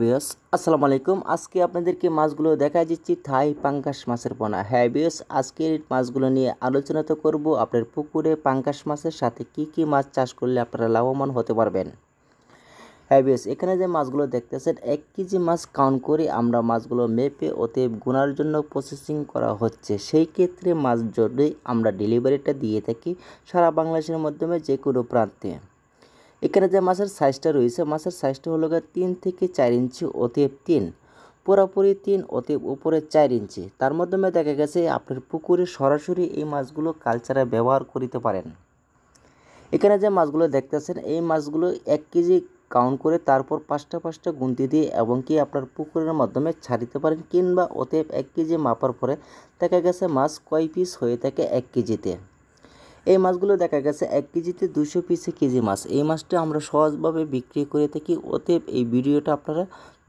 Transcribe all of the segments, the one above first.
বিয়স আসসালামু আলাইকুম আজকে আপনাদেরকে মাছগুলো দেখা দিচ্ছি থাই পাঙ্কাশ মাছের পোনা হ্যাঁ বিয়স আজকের মাছগুলো নিয়ে আলোচনা তো করবো আপনার পুকুরে পাঙ্কাশ মাছের সাথে কি কি মাছ চাষ করলে আপনারা লাভবান হতে পারবেন হ্যাবিয়াস এখানে যে মাছগুলো দেখতেছেন এক কেজি মাছ কাউন্ট করে আমরা মাছগুলো মেপে ওতে গুনার জন্য প্রসেসিং করা হচ্ছে সেই ক্ষেত্রে মাছ জন্যই আমরা ডেলিভারিটা দিয়ে থাকি সারা বাংলাদেশের মাধ্যমে যে কোনো প্রান্তে এখানে যে মাছের সাইজটা রয়েছে মাছের সাইজটা হলো গিয়ে তিন থেকে চার ইঞ্চি অতীব তিন পুরোপুরি তিন অতীব উপরে চার ইঞ্চি তার মাধ্যমে দেখা গেছে আপনার পুকুরে সরাসরি এই মাছগুলো কালচারে ব্যবহার করিতে পারেন এখানে যে মাছগুলো দেখতেছেন এই মাছগুলো এক কেজি কাউন্ট করে তারপর পাঁচটা পাঁচটা গুনতে দিয়ে এবং কি আপনার পুকুরের মাধ্যমে ছাড়িতে পারেন কিংবা অতএব এক কেজি মাপার পরে দেখা গেছে মাছ কয় পিস হয়ে থাকে এক কেজিতে এই মাছগুলো দেখা গেছে এক কেজিতে দুশো পিসে কেজি মাছ এই মাছটা আমরা সহজভাবে বিক্রি করে থাকি অতএব এই ভিডিওটা আপনারা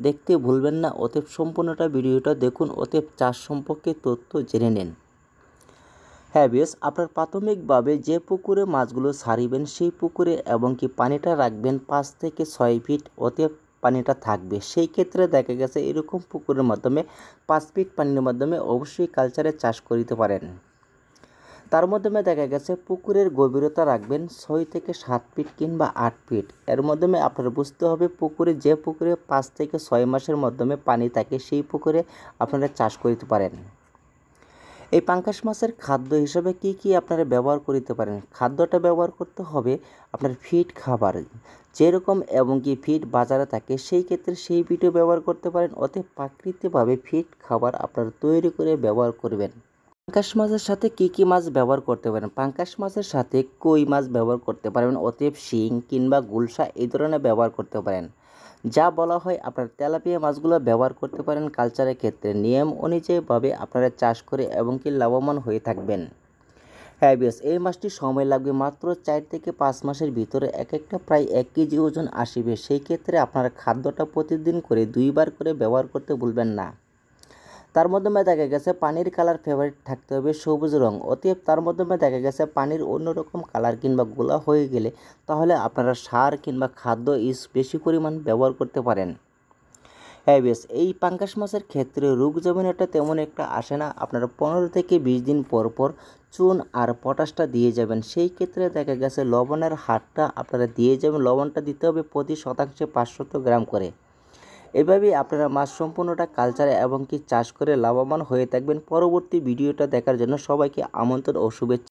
দেখতে ভুলবেন না অতএব সম্পূর্ণটা ভিডিওটা দেখুন অতএব চাষ সম্পর্কে তথ্য জেনে নিন হ্যাবিস আপনার প্রাথমিকভাবে যে পুকুরে মাছগুলো সারিবেন সেই পুকুরে এবং কি পানিটা রাখবেন পাঁচ থেকে ছয় ফিট অতি পানিটা থাকবে সেই ক্ষেত্রে দেখা গেছে এরকম পুকুরের মাধ্যমে পাঁচ ফিট পানির মাধ্যমে অবশ্যই কালচারে চাষ করিতে পারেন তার মাধ্যমে দেখা গেছে পুকুরের গভীরতা রাখবেন ছয় থেকে সাত ফিট কিংবা আট ফিট এর মাধ্যমে আপনার বুঝতে হবে পুকুরে যে পুকুরে পাঁচ থেকে ছয় মাসের মাধ্যমে পানি থাকে সেই পুকুরে আপনারা চাষ করিতে পারেন এই পাঙ্কাশ মাছের খাদ্য হিসেবে কি কি আপনারা ব্যবহার করিতে পারেন খাদ্যটা ব্যবহার করতে হবে আপনার ফিট খাবার যেরকম এবং কি ফিট বাজারে থাকে সেই ক্ষেত্রে সেই ভিডিও ব্যবহার করতে পারেন অতএব প্রাকৃতিকভাবে ফিট খাবার আপনারা তৈরি করে ব্যবহার করবেন পাঙ্কাশ মাছের সাথে কি কি মাছ ব্যবহার করতে পারেন পাঙ্কাশ মাছের সাথে কই মাছ ব্যবহার করতে পারেন অতএব শিং কিংবা গুলশা এই ধরনের ব্যবহার করতে পারেন যা বলা হয় আপনার তেলাপিয়া মাছগুলো ব্যবহার করতে পারেন কালচারের ক্ষেত্রে নিয়ম অনুযায়ীভাবে আপনারা চাষ করে এবং কি লাভবান হয়ে থাকবেন হ্যাঁ বিয়স এই মাছটি সময় লাগবে মাত্র চার থেকে পাঁচ মাসের ভিতরে এক একটা প্রায় এক কেজি ওজন আসবে সেই ক্ষেত্রে আপনারা খাদ্যটা প্রতিদিন করে দুইবার করে ব্যবহার করতে ভুলবেন না তার মাধ্যমে দেখা গেছে পানির কালার ফেভারিট থাকতে হবে সবুজ রং অতএব তার মাধ্যমে দেখা গেছে পানির অন্যরকম কালার কিংবা গোলা হয়ে গেলে তাহলে আপনারা সার কিংবা খাদ্য ইস বেশি পরিমাণ ব্যবহার করতে পারেন অ্যাবিয়াস এই পাঙ্কাশ মাছের ক্ষেত্রে রোগ জমিনটা তেমন একটা আসে না আপনারা পনেরো থেকে বিশ দিন পর পর চুন আর পটাশটা দিয়ে যাবেন সেই ক্ষেত্রে দেখা গেছে লবণের হারটা আপনারা দিয়ে যাবেন লবণটা দিতে হবে প্রতি শতাংশে পাঁচশত গ্রাম করে এভাবেই আপনারা মাছ সম্পূর্ণটা কালচারে এবং কি চাষ করে লাভবান হয়ে থাকবেন পরবর্তী ভিডিওটা দেখার জন্য সবাইকে আমন্ত্রণ ও শুভেচ্ছা